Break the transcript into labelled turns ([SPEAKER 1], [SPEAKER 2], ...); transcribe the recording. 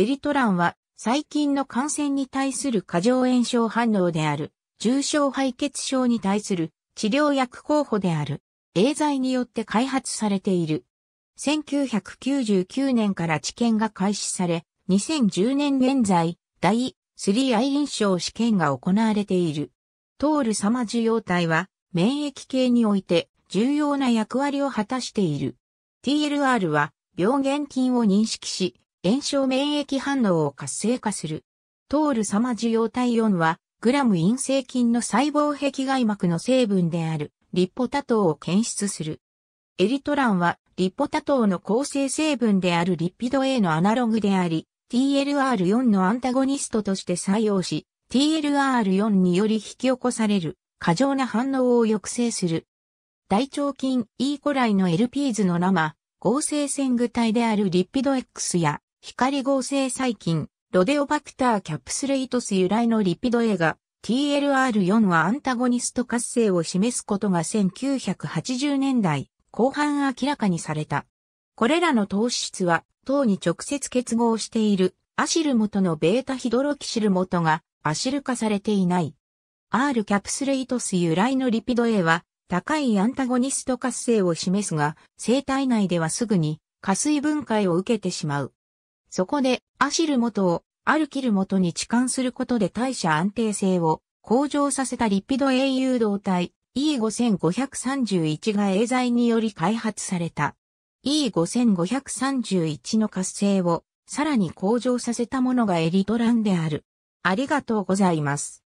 [SPEAKER 1] エリ
[SPEAKER 2] トランは細菌の感染に対する過剰炎症反応である、重症敗血症に対する治療薬候補である、エーザイによって開発されている。1999年から治験が開始され、2010年現在、第3愛臨床試験が行われている。トール様受容体は、免疫系において重要な役割を果たしている。TLR は、病原菌を認識し、炎症免疫反応を活性化する。トール様受容体4は、グラム陰性菌の細胞壁外膜の成分である、リポタウを検出する。エリトランは、リポタウの構成成分であるリピド A のアナログであり、TLR4 のアンタゴニストとして採用し、TLR4 により引き起こされる過剰な反応を抑制する。大腸菌 E. コライの LPs の生、合成線具体であるリピド X や光合成細菌、ロデオバクターキャプスレイトス由来のリピド A が TLR4 はアンタゴニスト活性を示すことが1980年代後半明らかにされた。これらの糖質は糖に直接結合しているアシル元のベータヒドロキシル元がアシル化されていない。R キャプスレイトス由来のリピド A は高いアンタゴニスト活性を示すが生体内ではすぐに加水分解を受けてしまう。そこで、アシル元を、アルキル元に置換することで代謝安定性を向上させたリピド A 誘導体 E5531 がエーザイにより開発された。E5531 の活性をさらに向上させたものがエリトランである。ありがとうございます。